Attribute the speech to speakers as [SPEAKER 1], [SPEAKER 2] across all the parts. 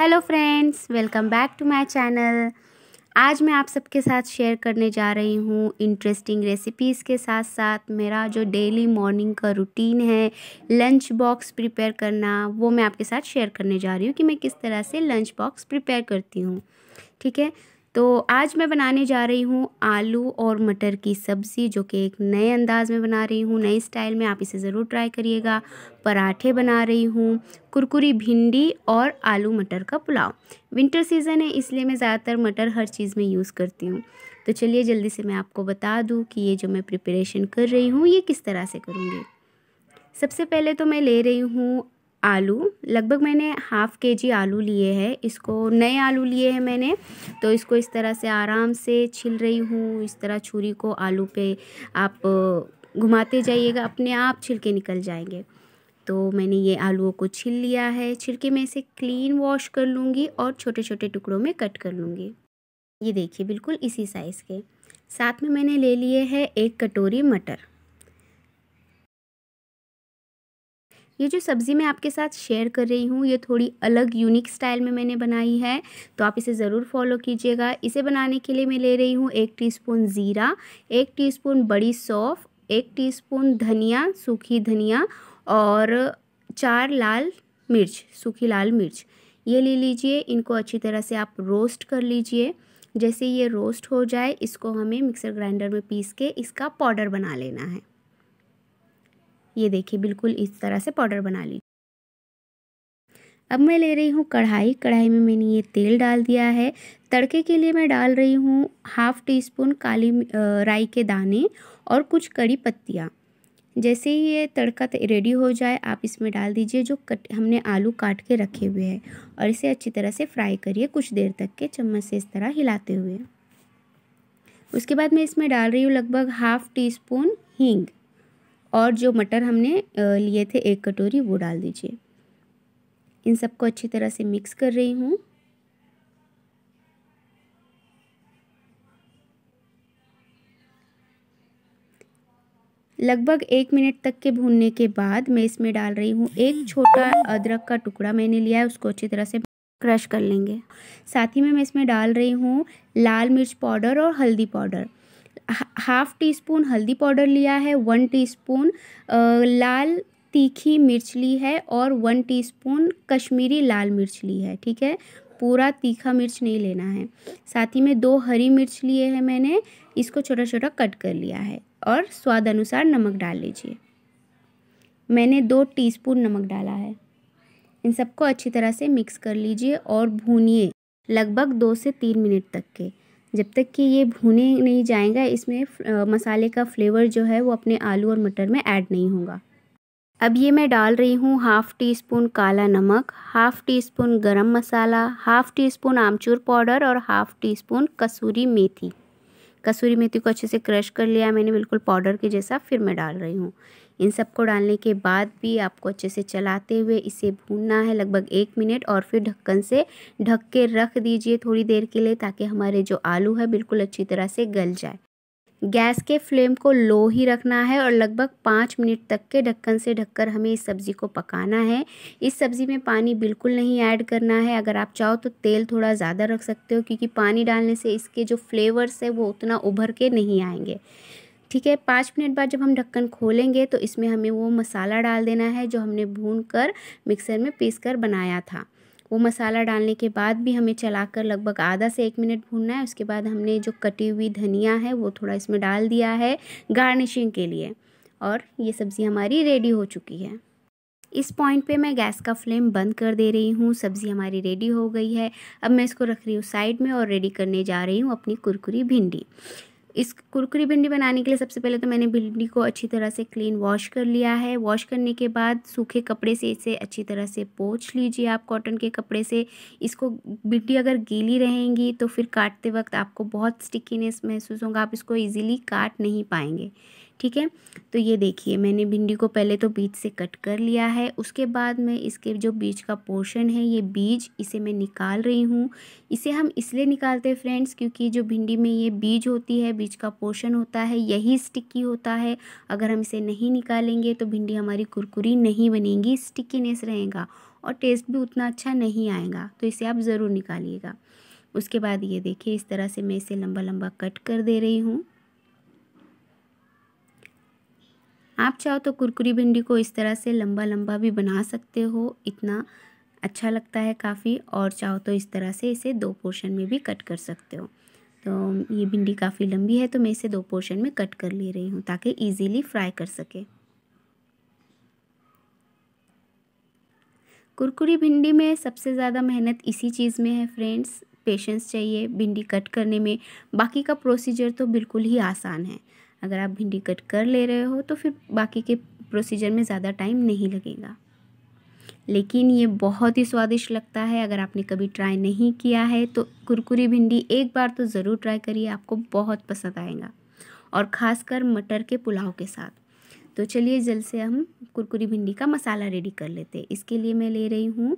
[SPEAKER 1] Hello friends welcome back to my channel आज मैं आप सबके साथ शेयर करने जा रही हूँ इंटरेस्टिंग रेसिपीज़ के साथ साथ मेरा जो डेली मॉर्निंग का रूटीन है लंच बॉक्स प्रिपेयर करना वो मैं आपके साथ शेयर करने जा रही हूँ कि मैं किस तरह से लंच बॉक्स प्रिपेयर करती हूँ ठीक है तो आज मैं बनाने जा रही हूँ आलू और मटर की सब्ज़ी जो कि एक नए अंदाज़ में बना रही हूँ नए स्टाइल में आप इसे ज़रूर ट्राई करिएगा पराठे बना रही हूँ कुरकुरी भिंडी और आलू मटर का पुलाव विंटर सीज़न है इसलिए मैं ज़्यादातर मटर हर चीज़ में यूज़ करती हूँ तो चलिए जल्दी से मैं आपको बता दूँ कि ये जो मैं प्रिपरेशन कर रही हूँ ये किस तरह से करूँगी सबसे पहले तो मैं ले रही हूँ आलू लगभग मैंने हाफ़ के जी आलू लिए हैं इसको नए आलू लिए हैं मैंने तो इसको इस तरह से आराम से छिल रही हूँ इस तरह छुरी को आलू पे आप घुमाते जाइएगा अपने आप छिलके निकल जाएंगे तो मैंने ये आलूओं को छिल लिया है छिलके में इसे क्लीन वॉश कर लूँगी और छोटे छोटे टुकड़ों में कट कर लूँगी ये देखिए बिल्कुल इसी साइज़ के साथ में मैंने ले लिए है एक कटोरी मटर ये जो सब्ज़ी मैं आपके साथ शेयर कर रही हूँ ये थोड़ी अलग यूनिक स्टाइल में मैंने बनाई है तो आप इसे ज़रूर फॉलो कीजिएगा इसे बनाने के लिए मैं ले रही हूँ एक टीस्पून ज़ीरा एक टीस्पून बड़ी सौफ एक टीस्पून धनिया सूखी धनिया और चार लाल मिर्च सूखी लाल मिर्च ये ले लीजिए इनको अच्छी तरह से आप रोस्ट कर लीजिए जैसे ये रोस्ट हो जाए इसको हमें मिक्सर ग्राइंडर में पीस के इसका पाउडर बना लेना है ये देखिए बिल्कुल इस तरह से पाउडर बना लीजिए अब मैं ले रही हूँ कढ़ाई कढ़ाई में मैंने ये तेल डाल दिया है तड़के के लिए मैं डाल रही हूँ हाफ़ टी स्पून काली राई के दाने और कुछ कड़ी पत्तियाँ जैसे ही ये तड़का रेडी हो जाए आप इसमें डाल दीजिए जो कट हमने आलू काट के रखे हुए हैं और इसे अच्छी तरह से फ्राई करिए कुछ देर तक के चम्मच से इस तरह हिलाते हुए उसके बाद मैं इसमें डाल रही हूँ लगभग हाफ़ टी स्पून हींग और जो मटर हमने लिए थे एक कटोरी वो डाल दीजिए इन सबको अच्छी तरह से मिक्स कर रही हूँ लगभग एक मिनट तक के भूनने के बाद मैं इसमें डाल रही हूँ एक छोटा अदरक का टुकड़ा मैंने लिया है उसको अच्छी तरह से क्रश कर लेंगे साथ ही में मैं इसमें डाल रही हूँ लाल मिर्च पाउडर और हल्दी पाउडर हाफ टी स्पून हल्दी पाउडर लिया है वन टीस्पून लाल तीखी मिर्च ली है और वन टीस्पून कश्मीरी लाल मिर्च ली है ठीक है पूरा तीखा मिर्च नहीं लेना है साथ ही में दो हरी मिर्च लिए हैं मैंने इसको छोटा छोटा कट कर लिया है और स्वाद अनुसार नमक डाल लीजिए मैंने दो टीस्पून नमक डाला है इन सबको अच्छी तरह से मिक्स कर लीजिए और भूनिए लगभग दो से तीन मिनट तक के जब तक कि ये भुने नहीं जाएगा इसमें मसाले का फ्लेवर जो है वो अपने आलू और मटर में ऐड नहीं होगा अब ये मैं डाल रही हूँ हाफ़ टी स्पून काला नमक हाफ़ टी स्पून गरम मसाला हाफ़ टी स्पून आमचूर पाउडर और हाफ़ टी स्पून कसूरी मेथी कसूरी मेथी को अच्छे से क्रश कर लिया मैंने बिल्कुल पाउडर के जैसा फिर मैं डाल रही हूँ इन सबको डालने के बाद भी आपको अच्छे से चलाते हुए इसे भूनना है लगभग एक मिनट और फिर ढक्कन से ढक के रख दीजिए थोड़ी देर के लिए ताकि हमारे जो आलू है बिल्कुल अच्छी तरह से गल जाए गैस के फ्लेम को लो ही रखना है और लगभग पाँच मिनट तक के ढक्कन से ढककर हमें इस सब्ज़ी को पकाना है इस सब्ज़ी में पानी बिल्कुल नहीं ऐड करना है अगर आप चाहो तो तेल थोड़ा ज़्यादा रख सकते हो क्योंकि पानी डालने से इसके जो फ्लेवर्स है वो उतना उभर के नहीं आएंगे ठीक है पाँच मिनट बाद जब हम ढक्कन खोलेंगे तो इसमें हमें वो मसाला डाल देना है जो हमने भून कर मिक्सर में पीस कर बनाया था वो मसाला डालने के बाद भी हमें चलाकर लगभग आधा से एक मिनट भूनना है उसके बाद हमने जो कटी हुई धनिया है वो थोड़ा इसमें डाल दिया है गार्निशिंग के लिए और ये सब्ज़ी हमारी रेडी हो चुकी है इस पॉइंट पे मैं गैस का फ्लेम बंद कर दे रही हूँ सब्ज़ी हमारी रेडी हो गई है अब मैं इसको रख रही हूँ साइड में और रेडी करने जा रही हूँ अपनी कुरकुरी भिंडी इस कुरकुरी भिंडी बनाने के लिए सबसे पहले तो मैंने भिंडी को अच्छी तरह से क्लीन वॉश कर लिया है वॉश करने के बाद सूखे कपड़े से इसे अच्छी तरह से पोछ लीजिए आप कॉटन के कपड़े से इसको भिंडी अगर गीली रहेंगी तो फिर काटते वक्त आपको बहुत स्टिकीनेस महसूस होगा आप इसको ईजिली काट नहीं पाएंगे ठीक है तो ये देखिए मैंने भिंडी को पहले तो बीज से कट कर लिया है उसके बाद मैं इसके जो बीज का पोर्शन है ये बीज इसे मैं निकाल रही हूँ इसे हम इसलिए निकालते हैं फ्रेंड्स क्योंकि जो भिंडी में ये बीज होती है बीज का पोर्शन होता है यही स्टिक्की होता है अगर हम इसे नहीं निकालेंगे तो भिंडी हमारी कुरकुरी नहीं बनेगी स्टिकीनेस रहेगा और टेस्ट भी उतना अच्छा नहीं आएगा तो इसे आप ज़रूर निकालिएगा उसके बाद ये देखिए इस तरह से मैं इसे लंबा लंबा कट कर दे रही हूँ आप चाहो तो कुरकुरी भिंडी को इस तरह से लंबा लंबा भी बना सकते हो इतना अच्छा लगता है काफ़ी और चाहो तो इस तरह से इसे दो पोर्शन में भी कट कर सकते हो तो ये भिंडी काफ़ी लंबी है तो मैं इसे दो पोर्शन में कट कर ले रही हूँ ताकि ईजीली फ्राई कर सके कुरकुरी भिंडी में सबसे ज़्यादा मेहनत इसी चीज़ में है फ्रेंड्स पेशेंस चाहिए भिंडी कट करने में बाकी का प्रोसीजर तो बिल्कुल ही आसान है अगर आप भिंडी कट कर ले रहे हो तो फिर बाकी के प्रोसीजर में ज़्यादा टाइम नहीं लगेगा लेकिन ये बहुत ही स्वादिष्ट लगता है अगर आपने कभी ट्राई नहीं किया है तो कुरकुरी भिंडी एक बार तो ज़रूर ट्राई करिए आपको बहुत पसंद आएगा और ख़ासकर मटर के पुलाव के साथ तो चलिए जल्द से हम कुरकुरी भिंडी का मसाला रेडी कर लेते हैं इसके लिए मैं ले रही हूँ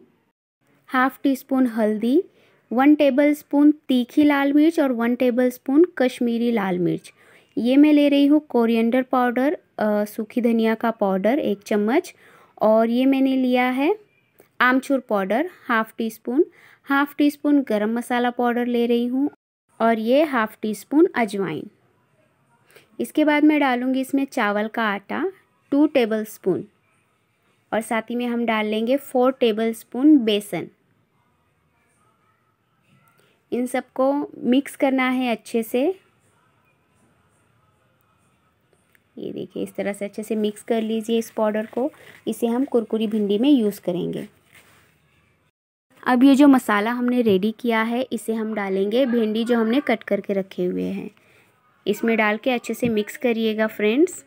[SPEAKER 1] हाफ़ टी स्पून हल्दी वन टेबल स्पून तीखी लाल मिर्च और वन टेबल स्पून कश्मीरी लाल मिर्च ये मैं ले रही हूँ कोरिएंडर पाउडर सूखी धनिया का पाउडर एक चम्मच और ये मैंने लिया है आमचूर powder half teaspoon half teaspoon गरम मसाला पाउडर ले रही हूँ और ये हाफ़ टी स्पून अजवाइन इसके बाद मैं डालूँगी इसमें चावल का आटा टू टेबल स्पून और साथ ही में हम डाल लेंगे फोर टेबल स्पून बेसन इन सबको मिक्स करना है अच्छे से ये देखिए इस तरह से अच्छे से मिक्स कर लीजिए इस पाउडर को इसे हम कुरकुरी भिंडी में यूज़ करेंगे अब ये जो मसाला हमने रेडी किया है इसे हम डालेंगे भिंडी जो हमने कट करके रखे हुए हैं इसमें डाल के अच्छे से मिक्स करिएगा फ्रेंड्स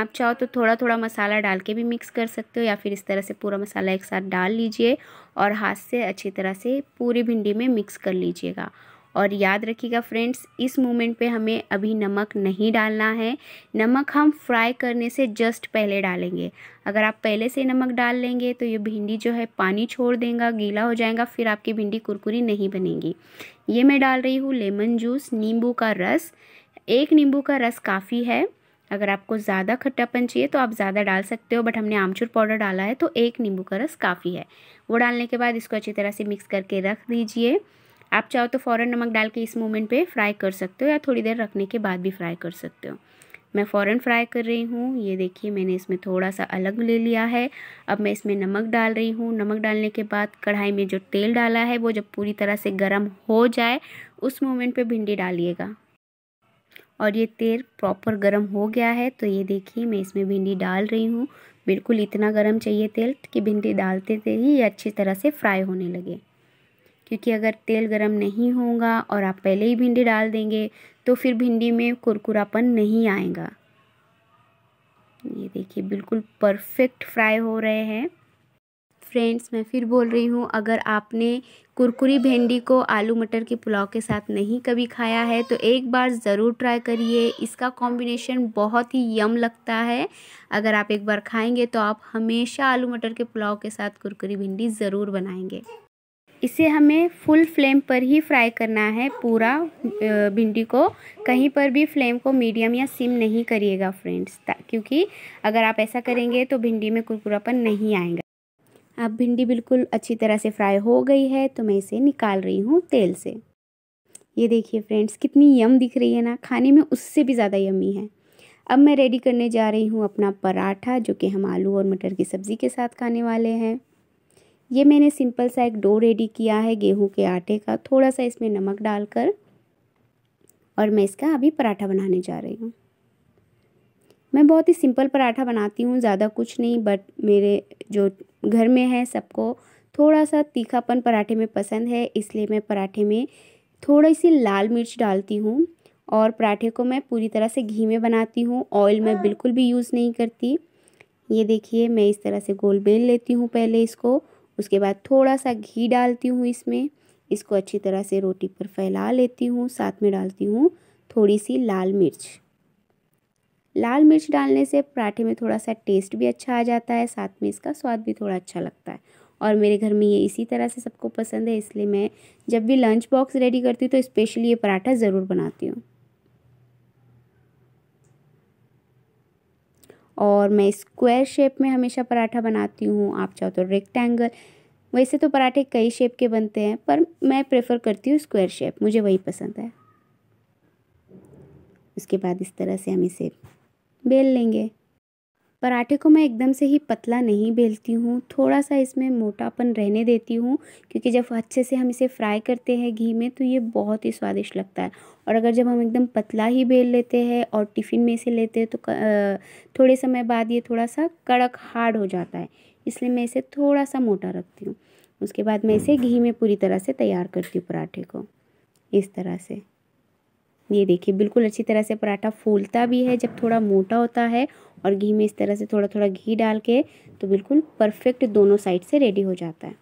[SPEAKER 1] आप चाहो तो थोड़ा थोड़ा मसाला डाल के भी मिक्स कर सकते हो या फिर इस तरह से पूरा मसाला एक साथ डाल लीजिए और हाथ से अच्छी तरह से पूरी भिंडी में मिक्स कर लीजिएगा और याद रखिएगा फ्रेंड्स इस मोमेंट पे हमें अभी नमक नहीं डालना है नमक हम फ्राई करने से जस्ट पहले डालेंगे अगर आप पहले से नमक डाल लेंगे तो ये भिंडी जो है पानी छोड़ देगा गीला हो जाएगा फिर आपकी भिंडी कुरकुरी नहीं बनेगी ये मैं डाल रही हूँ लेमन जूस नींबू का रस एक नींबू का रस काफ़ी है अगर आपको ज़्यादा खट्टापन चाहिए तो आप ज़्यादा डाल सकते हो बट हमने आमचूर पाउडर डाला है तो एक नींबू का रस काफ़ी है वो डालने के बाद इसको अच्छी तरह से मिक्स करके रख दीजिए आप चाहो तो फ़ौरन नमक डाल के इस मोमेंट पे फ्राई कर सकते हो या थोड़ी देर रखने के बाद भी फ्राई कर सकते हो मैं फ़ौरन फ्राई कर रही हूँ ये देखिए मैंने इसमें थोड़ा सा अलग ले लिया है अब मैं इसमें नमक डाल रही हूँ नमक डालने के बाद कढ़ाई में जो तेल डाला है वो जब पूरी तरह से गर्म हो जाए उस मोमेंट पर भिंडी डालिएगा और ये तेल प्रॉपर गर्म हो गया है तो ये देखिए मैं इसमें भिंडी डाल रही हूँ बिल्कुल इतना गर्म चाहिए तेल कि भिंडी डालते ही ये अच्छी तरह से फ्राई होने लगे क्योंकि अगर तेल गर्म नहीं होगा और आप पहले ही भिंडी डाल देंगे तो फिर भिंडी में कुरकुरापन नहीं आएगा ये देखिए बिल्कुल परफेक्ट फ्राई हो रहे हैं फ्रेंड्स मैं फिर बोल रही हूँ अगर आपने कुरकुरी भिंडी को आलू मटर के पुलाव के साथ नहीं कभी खाया है तो एक बार ज़रूर ट्राई करिए इसका कॉम्बिनेशन बहुत ही यम लगता है अगर आप एक बार खाएंगे तो आप हमेशा आलू मटर के पुलाव के साथ कुरकुरी भिंडी ज़रूर बनाएंगे इसे हमें फुल फ्लेम पर ही फ्राई करना है पूरा भिंडी को कहीं पर भी फ्लेम को मीडियम या सिम नहीं करिएगा फ्रेंड्स क्योंकि अगर आप ऐसा करेंगे तो भिंडी में कुरकुरापन नहीं आएगा अब भिंडी बिल्कुल अच्छी तरह से फ्राई हो गई है तो मैं इसे निकाल रही हूँ तेल से ये देखिए फ्रेंड्स कितनी यम दिख रही है ना खाने में उससे भी ज़्यादा यमी है अब मैं रेडी करने जा रही हूँ अपना पराठा जो कि हम आलू और मटर की सब्ज़ी के साथ खाने वाले हैं ये मैंने सिंपल सा एक डो रेडी किया है गेहूं के आटे का थोड़ा सा इसमें नमक डालकर और मैं इसका अभी पराठा बनाने जा रही हूँ मैं बहुत ही सिंपल पराठा बनाती हूँ ज़्यादा कुछ नहीं बट मेरे जो घर में है सबको थोड़ा सा तीखापन पराठे में पसंद है इसलिए मैं पराठे में थोड़ी सी लाल मिर्च डालती हूँ और पराठे को मैं पूरी तरह से घी में बनाती हूँ ऑयल मैं हाँ। बिल्कुल भी यूज़ नहीं करती ये देखिए मैं इस तरह से गोल बेल लेती हूँ पहले इसको उसके बाद थोड़ा सा घी डालती हूँ इसमें इसको अच्छी तरह से रोटी पर फैला लेती हूँ साथ में डालती हूँ थोड़ी सी लाल मिर्च लाल मिर्च डालने से पराठे में थोड़ा सा टेस्ट भी अच्छा आ जाता है साथ में इसका स्वाद भी थोड़ा अच्छा लगता है और मेरे घर में ये इसी तरह से सबको पसंद है इसलिए मैं जब भी लंच बॉक्स रेडी करती हूँ तो स्पेशली ये पराठा ज़रूर बनाती हूँ और मैं स्क्वायर शेप में हमेशा पराठा बनाती हूँ आप चाहो तो रेक्टेंगल वैसे तो पराठे कई शेप के बनते हैं पर मैं प्रेफर करती हूँ स्क्वायर शेप मुझे वही पसंद है उसके बाद इस तरह से हम इसे बेल लेंगे पराठे को मैं एकदम से ही पतला नहीं बेलती हूँ थोड़ा सा इसमें मोटापन रहने देती हूँ क्योंकि जब अच्छे से हम इसे फ्राई करते हैं घी में तो ये बहुत ही स्वादिष्ट लगता है और अगर जब हम एकदम पतला ही बेल लेते हैं और टिफ़िन में इसे लेते हैं तो थोड़े समय बाद ये थोड़ा सा कड़क हार्ड हो जाता है इसलिए मैं इसे थोड़ा सा मोटा रखती हूँ उसके बाद मैं इसे घी में पूरी तरह से तैयार करती हूँ पराठे को इस तरह से ये देखिए बिल्कुल अच्छी तरह से पराठा फूलता भी है जब थोड़ा मोटा होता है और घी में इस तरह से थोड़ा थोड़ा घी डाल के तो बिल्कुल परफेक्ट दोनों साइड से रेडी हो जाता है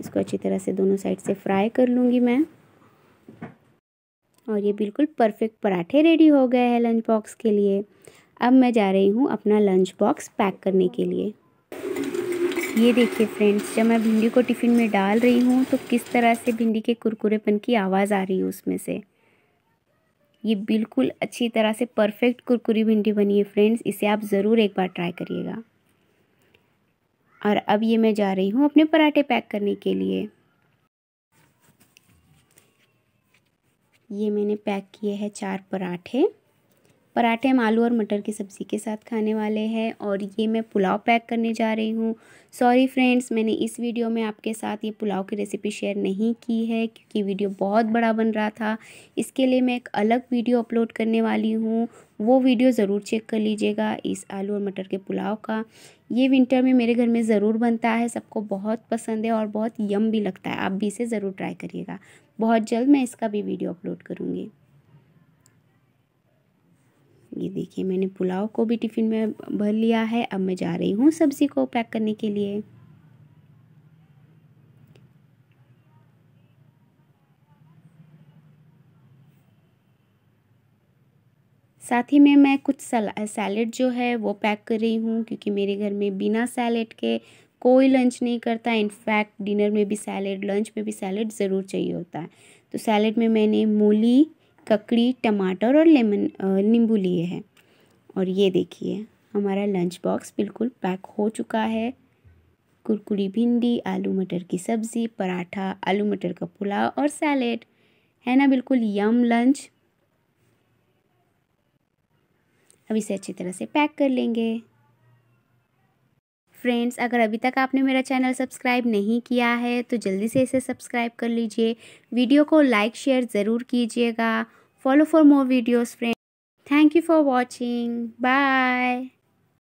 [SPEAKER 1] इसको अच्छी तरह से दोनों साइड से फ्राई कर लूँगी मैं और ये बिल्कुल परफेक्ट पराठे रेडी हो गए हैं लंच बॉक्स के लिए अब मैं जा रही हूँ अपना लंच बॉक्स पैक करने के लिए ये देखिए फ्रेंड्स जब मैं भिंडी को टिफ़िन में डाल रही हूँ तो किस तरह से भिंडी के कुरकुरेपन की आवाज़ आ रही है उसमें से ये बिल्कुल अच्छी तरह से परफेक्ट कुरकुरी भिंडी बनी है फ्रेंड्स इसे आप ज़रूर एक बार ट्राई करिएगा और अब ये मैं जा रही हूँ अपने पराठे पैक करने के लिए ये मैंने पैक किए हैं चार पराठे पराठे हम आलू और मटर की सब्ज़ी के साथ खाने वाले हैं और ये मैं पुलाव पैक करने जा रही हूँ सॉरी फ्रेंड्स मैंने इस वीडियो में आपके साथ ये पुलाव की रेसिपी शेयर नहीं की है क्योंकि वीडियो बहुत बड़ा बन रहा था इसके लिए मैं एक अलग वीडियो अपलोड करने वाली हूँ वो वीडियो ज़रूर चेक कर लीजिएगा इस आलू और मटर के पुलाव का ये विंटर में मेरे घर में ज़रूर बनता है सबको बहुत पसंद है और बहुत यम भी लगता है आप भी इसे ज़रूर ट्राई करिएगा बहुत जल्द मैं इसका भी वीडियो अपलोड करूँगी ये देखिए मैंने पुलाव को भी टिफ़िन में भर लिया है अब मैं जा रही हूँ सब्ज़ी को पैक करने के लिए साथ ही में मैं कुछ सैलेड जो है वो पैक कर रही हूँ क्योंकि मेरे घर में बिना सैलेड के कोई लंच नहीं करता इनफैक्ट डिनर में भी सैलेड लंच में भी सैलेड ज़रूर चाहिए होता है तो सैलेड में मैंने मूली ककड़ी टमाटर और लेमन नींबू लिए हैं और ये देखिए हमारा लंच बॉक्स बिल्कुल पैक हो चुका है कुरकुरी भिंडी आलू मटर की सब्ज़ी पराठा आलू मटर का पुलाव और सैलेड है ना बिल्कुल यम लंच अब इसे अच्छी तरह से पैक कर लेंगे फ्रेंड्स अगर अभी तक आपने मेरा चैनल सब्सक्राइब नहीं किया है तो जल्दी से इसे सब्सक्राइब कर लीजिए वीडियो को लाइक शेयर ज़रूर कीजिएगा follow for more videos friends thank you for watching bye